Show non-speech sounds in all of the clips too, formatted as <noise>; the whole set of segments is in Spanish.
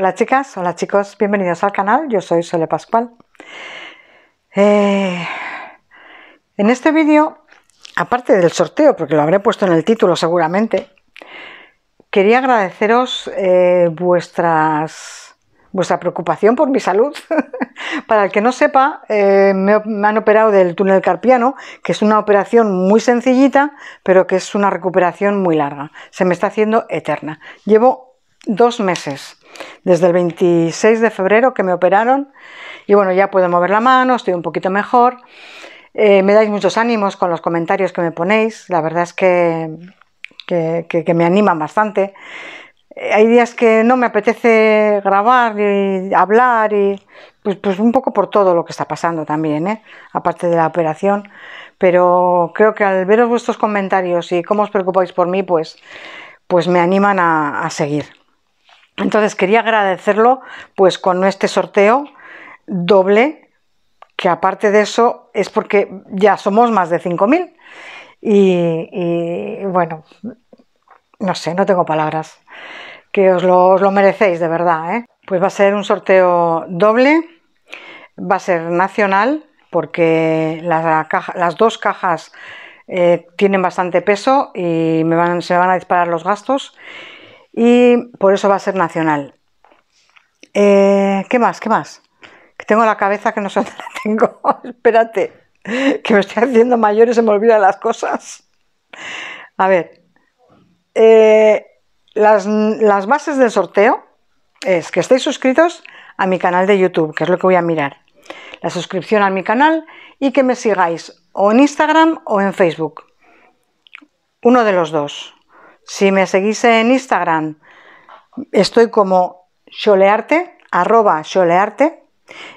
Hola chicas, hola chicos, bienvenidos al canal, yo soy Sole Pascual. Eh, en este vídeo, aparte del sorteo, porque lo habré puesto en el título seguramente, quería agradeceros eh, vuestras, vuestra preocupación por mi salud. <laughs> Para el que no sepa, eh, me, me han operado del túnel carpiano, que es una operación muy sencillita, pero que es una recuperación muy larga. Se me está haciendo eterna. Llevo dos meses, desde el 26 de febrero que me operaron. Y bueno, ya puedo mover la mano, estoy un poquito mejor. Eh, me dais muchos ánimos con los comentarios que me ponéis, la verdad es que, me animan bastante. Eh, hay días que no me apetece grabar y hablar y pues, pues, un poco por todo lo que está pasando también, ¿eh? aparte de la operación. Pero creo que al veros vuestros comentarios y cómo os preocupáis por mí, pues, pues me animan a seguir. Entonces quería agradecerlo pues con este sorteo doble, que aparte de eso es porque ya somos más de 5.000 y, y bueno, no sé, no tengo palabras, que os lo, merecéis de verdad. ¿eh? Pues va a ser un sorteo doble, va a ser nacional porque las dos cajas eh, tienen bastante peso y me van, se me van a disparar los gastos y por eso va a ser nacional. Eh, ¿Qué más? ¿Qué más? Que tengo la cabeza que no sé <laughs> la tengo. Espérate, que me estoy haciendo mayor y se me olvidan las cosas. A ver, eh, las, las bases del sorteo es que estéis suscritos a mi canal de YouTube, que es lo que voy a mirar. La suscripción a mi canal y que me sigáis o en Instagram o en Facebook. Uno de los dos. Si me seguís en Instagram, estoy como solearte, arroba solearte.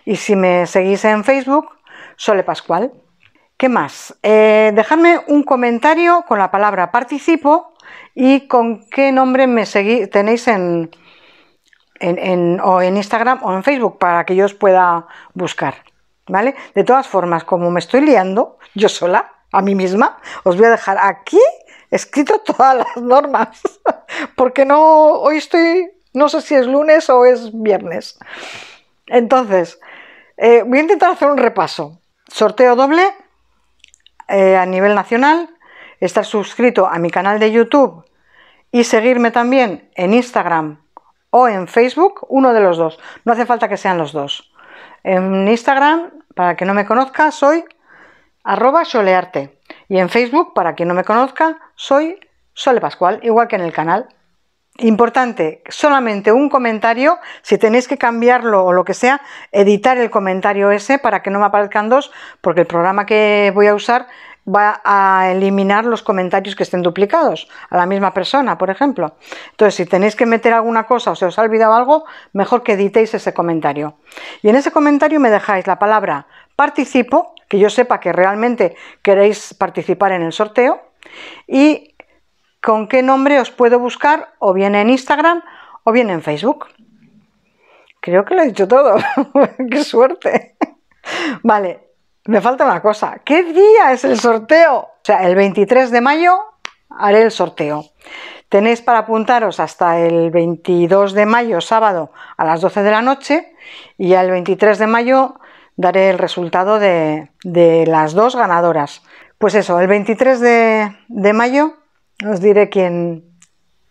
Y si me seguís en Facebook, Sole Pascual. ¿Qué más? Eh, dejadme un comentario con la palabra participo y con qué nombre me seguí, tenéis en, Instagram o en Facebook para que yo os pueda buscar. ¿Vale? De todas formas, como me estoy liando yo sola, a mí misma, os voy a dejar aquí escrito <laughs> todas las normas, porque no, hoy estoy, no sé si es lunes o es viernes. Entonces, eh, voy a intentar hacer un repaso. Sorteo doble eh, a nivel nacional, estar suscrito a mi canal de YouTube y seguirme también en Instagram o en Facebook, uno de los dos. No hace falta que sean los dos. En Instagram, para que no me conozca, soy arroba solearte. Y en Facebook, para quien no me conozca, soy Sole Pascual, igual que en el canal. Importante, solamente un comentario, si tenéis que cambiarlo o lo que sea, editar el comentario ese para que no me aparezcan dos, porque el programa que voy a usar va a eliminar los comentarios que estén duplicados a la misma persona, por ejemplo. Entonces, si tenéis que meter alguna cosa o se os ha olvidado algo, mejor que editéis ese comentario. Y en ese comentario me dejáis la palabra participo, que yo sepa que realmente queréis participar en el sorteo, y con qué nombre os puedo buscar o bien en Instagram o bien en Facebook. Creo que lo he dicho todo. <laughs> ¡Qué suerte! <laughs> vale, me falta una cosa. ¿Qué día es el sorteo? O sea, el 23 de mayo haré el sorteo. Tenéis para apuntaros hasta el 22 de mayo, sábado, a las 12 de la noche. Y el 23 de mayo daré el resultado de, de las dos ganadoras. Pues eso, el 23 de, mayo os diré quién,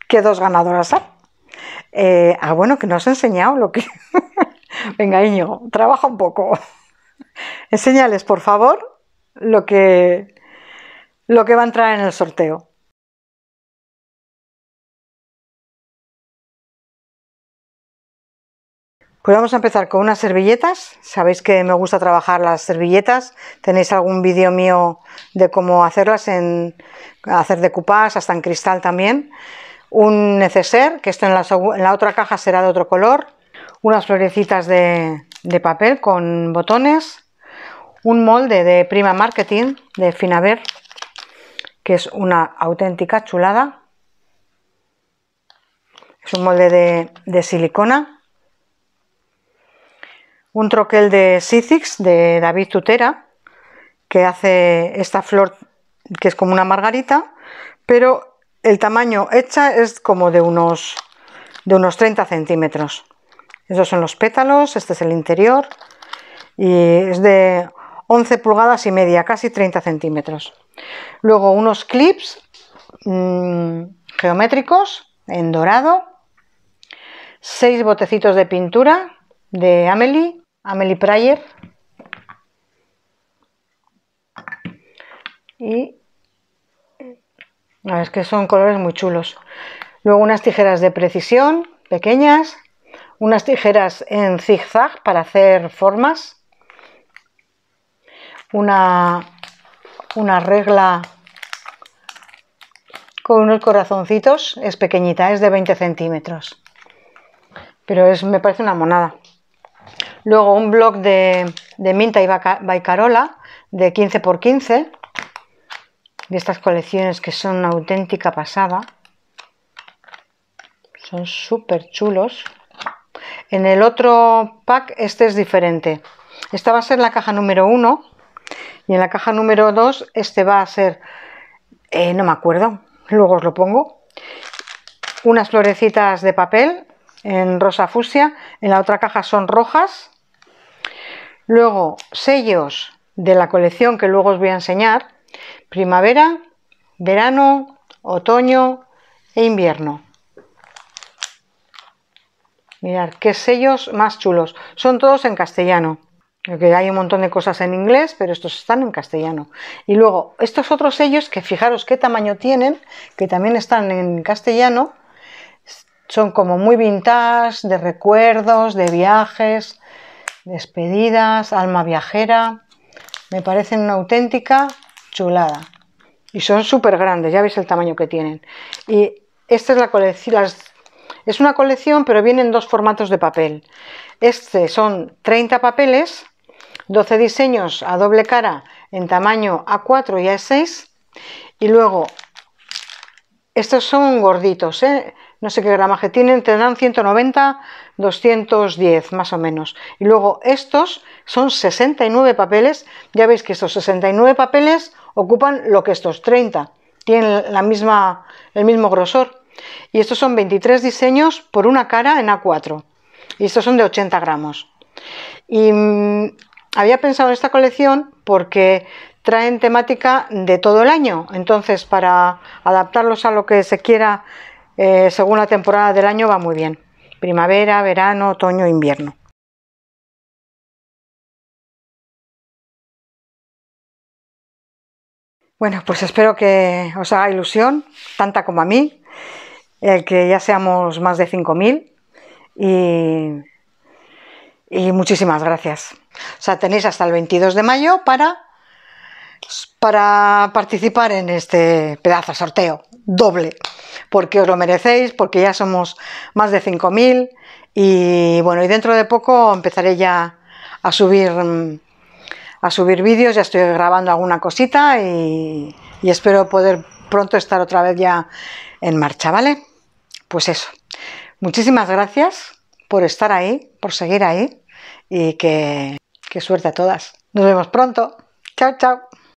qué dos ganadoras hay. Eh, ah, bueno, que no os he enseñado lo que... <laughs> Venga, Iño, trabaja un poco. Enseñales, por favor, lo que, lo que va a entrar en el sorteo. Pues vamos a empezar con unas servilletas. Sabéis que me gusta trabajar las servilletas. Tenéis algún vídeo mío de cómo hacerlas en hacer decoupage, hasta en cristal también. Un neceser, que esto en la, otra caja será de otro color. Unas florecitas de, papel con botones. Un molde de Prima Marketing de Finaver, que es una auténtica chulada. Es un molde de silicona un troquel de Sizzix, de David Tutera, que hace esta flor que es como una margarita, pero el tamaño hecha es como de unos, de unos 30 centímetros. Esos son los pétalos, este es el interior y es de 11 pulgadas y media, casi 30 centímetros. Luego unos clips mm, geométricos en dorado, seis botecitos de pintura de Amelie Amelie Prayer y es que son colores muy chulos. Luego unas tijeras de precisión pequeñas, unas tijeras en zigzag para hacer formas, una, una regla con unos corazoncitos, es pequeñita, es de 20 centímetros, pero es, me parece una monada. Luego un blog de, Minta y Baicarola de 15x15, de estas colecciones que son auténtica pasada. Son súper chulos. En el otro pack este es diferente. Esta va a ser la caja número 1 y en la caja número 2 este va a ser, eh, no me acuerdo, luego os lo pongo, unas florecitas de papel en rosa fusia, en la otra caja son rojas. Luego sellos de la colección que luego os voy a enseñar, primavera, verano, otoño e invierno. Mirad, qué sellos más chulos. Son todos en castellano. Porque hay un montón de cosas en inglés, pero estos están en castellano. Y luego, estos otros sellos, que fijaros qué tamaño tienen, que también están en castellano, son como muy vintage, de recuerdos, de viajes, despedidas, alma viajera. Me parecen una auténtica chulada. Y son súper grandes, ya veis el tamaño que tienen. Y esta es la colección, es una colección, pero vienen dos formatos de papel. Este son 30 papeles, 12 diseños a doble cara en tamaño A4 y A6. Y luego estos son gorditos, ¿eh? no sé qué gramaje tienen, tendrán 190, 210 más o menos. Y luego estos son 69 papeles, ya veis que estos 69 papeles ocupan lo que estos 30, tienen la misma, el mismo grosor. Y estos son 23 diseños por una cara en A4. Y estos son de 80 gramos. Y mm, había pensado en esta colección porque traen temática de todo el año. Entonces, para adaptarlos a lo que se quiera eh, según la temporada del año va muy bien. Primavera, verano, otoño, invierno. Bueno, pues espero que os haga ilusión, tanta como a mí, el que ya seamos más de 5.000 y, y muchísimas gracias. O sea, tenéis hasta el 22 de mayo para para participar en este pedazo sorteo doble, porque os lo merecéis, porque ya somos más de 5.000 y bueno, y dentro de poco empezaré ya a subir a subir vídeos, ya estoy grabando alguna cosita y, y espero poder pronto estar otra vez ya en marcha, ¿vale? Pues eso. Muchísimas gracias por estar ahí, por seguir ahí y que, que suerte a todas. Nos vemos pronto. Chao, chao.